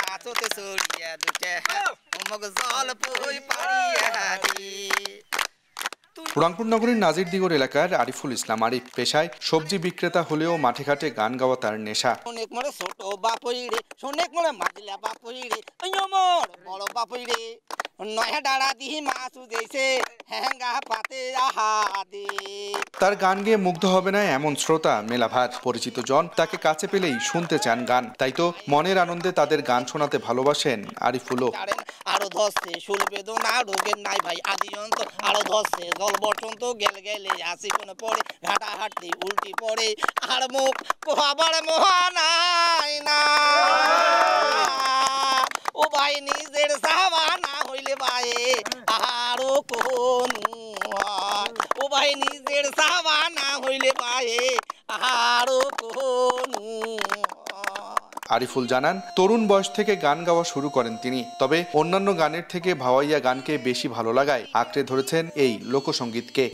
গাছত চড়িয়া দুটে mug পুরাঙ্কুর নগরীর নাজিরদিগর এলাকার আরিফুল ইসলাম আরিফ পেশায় সবজি বিক্রেতা হলেও মাঠে ঘাটে গান গাওয়া তার নেশা ছোট বাপরি রে শোনে মনে মাঝলা বাপরি রে বড় বাপরি রে তার গান গিয়ে মুগ্ধ হবে না এমন শ্রোতা মেলাভাত পরিচিত জন তাকে কাছে পেলেই শুনতে চান গান তাই তো মনের আনন্দে তাদের গান শোনাতে ভালোবাসেন আরিফুল জল বসন্ত গেলে পরে উল্টি আর ও ভাই নিজের ও ভাই নিজের সাবা না হইলে পায়ে আরো আরিফুল জানান তরুণ বয়স থেকে গান গাওয়া শুরু করেন তিনি তবে অন্যান্য গানের থেকে ভাওয়াইয়া গানকে বেশি ভালো লাগায় আঁকড়ে ধরেছেন এই লোকসঙ্গীতকে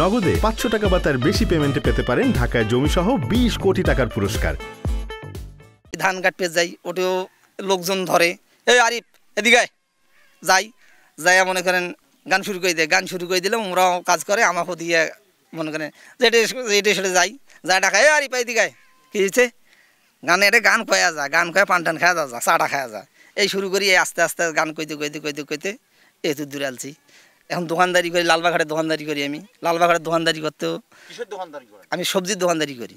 নগদে পাঁচশো টাকা বা তার বেশি পেমেন্টে পেতে পারেন ঢাকায় জমিসহ বিশ কোটি টাকার পুরস্কার ধান কাট পেয়ে যাই ওটিও লোকজন ধরে এই আরিফ এদিকে যাই যাইয়া মনে করেন গান শুরু করে দেয় গান শুরু করে দিলে ওরাও কাজ করে আমার দিয়ে মনে করেন যেটে সেটে যাই যা ডাকায় আর পাই দিকে কী হয়েছে গানে এটা গান খোয়া যা গান খোয়া পান টান খাওয়া যা চাটা খাওয়া যা এই শুরু করি এই আস্তে আস্তে গান কইতে কইতে কইতে কইতে এই তো দূরে আলছি এখন দোকানদারি করি লালবাঘাটে দোকানদারি করি আমি লালবাঘাটে দোকানদারি করতেও আমি সবজির দোকানদারি করি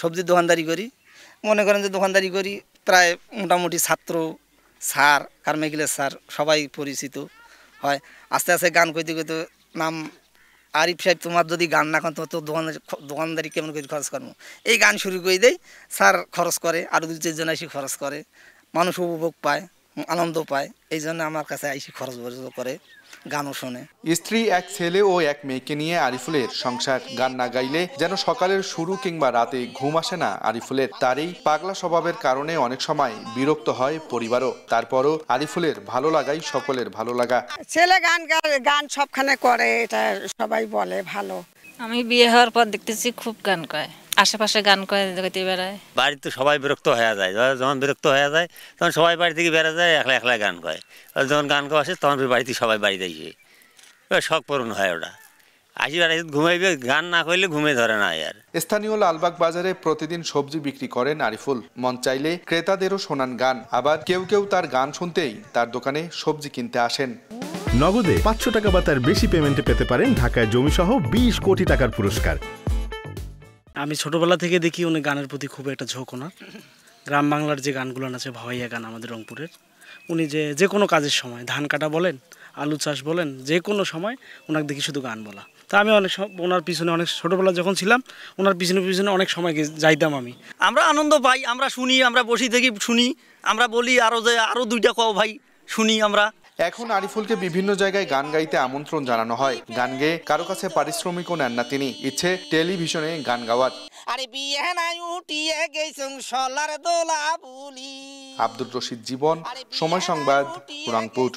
সবজির দোকানদারি করি মনে করেন যে দোকানদারি করি প্রায় মোটামুটি ছাত্র স্যার কার্মাইকেলের স্যার সবাই পরিচিত হয় আস্তে আস্তে গান করতে করতে নাম আরিফ সাহেব তোমার যদি গান না করতো তো দোকানদারি কেমন করে খরচ করবো এই গান শুরু করে দেয় স্যার খরচ করে আরও দু চারজন এসে খরচ করে মানুষ উপভোগ পায় আনন্দ পায় এই জন্য আমার কাছে আইসি খরচ বর্জিত করে গানও শোনে স্ত্রী এক ছেলে ও এক মেয়েকে নিয়ে আরিফুলের সংসার গান না গাইলে যেন সকালের শুরু কিংবা রাতে ঘুম আসে না আরিফুলের তারই পাগলা স্বভাবের কারণে অনেক সময় বিরক্ত হয় পরিবারও তারপরও আরিফুলের ভালো লাগাই সকলের ভালো লাগা ছেলে গান গান সবখানে করে এটা সবাই বলে ভালো আমি বিয়ে হওয়ার পর দেখতেছি খুব গান গায় আশেপাশে গান করে গাইতে বেড়ায় বাড়িতে সবাই বিরক্ত হয়ে যায় যখন বিরক্ত হয়ে যায় তখন সবাই বাড়ি থেকে বেড়া যায় একলা একলা গান করে যখন গান করে আসে তখন বাড়িতে সবাই বাড়িতে আসে শখ পূরণ হয় ওটা আসি বেড়াই ঘুমাইবে গান না করলে ঘুমে ধরে না আর স্থানীয় লালবাগ বাজারে প্রতিদিন সবজি বিক্রি করেন আরিফুল মন চাইলে ক্রেতাদেরও শোনান গান আবার কেউ কেউ তার গান শুনতেই তার দোকানে সবজি কিনতে আসেন নগদে পাঁচশো টাকা বা তার বেশি পেমেন্টে পেতে পারেন ঢাকায় জমিসহ বিশ কোটি টাকার পুরস্কার আমি ছোটবেলা থেকে দেখি উনি গানের প্রতি খুব একটা ঝোঁক ওনার গ্রাম বাংলার যে গানগুলো আছে ভাওয়াইয়া গান আমাদের রংপুরের উনি যে যে কোনো কাজের সময় ধান কাটা বলেন আলু চাষ বলেন যে কোনো সময় ওনাকে দেখি শুধু গান বলা তা আমি অনেক ওনার পিছনে অনেক ছোটোবেলা যখন ছিলাম ওনার পিছনে পিছনে অনেক সময় যাইতাম আমি আমরা আনন্দ পাই আমরা শুনি আমরা বসি থেকে শুনি আমরা বলি আরও যে আরও দুইটা কও ভাই শুনি আমরা এখন আরিফুলকে বিভিন্ন জায়গায় গান গাইতে আমন্ত্রণ জানানো হয় গান গেয়ে কারো কাছে পারিশ্রমিকও নেন না তিনি ইচ্ছে টেলিভিশনে গান গাওয়ার আরে বিয়ে নাই উঠিয়ে গেছুন সলার দোলা বুলি আব্দুল রশিদ জীবন সময় সংবাদ পুরাংপুর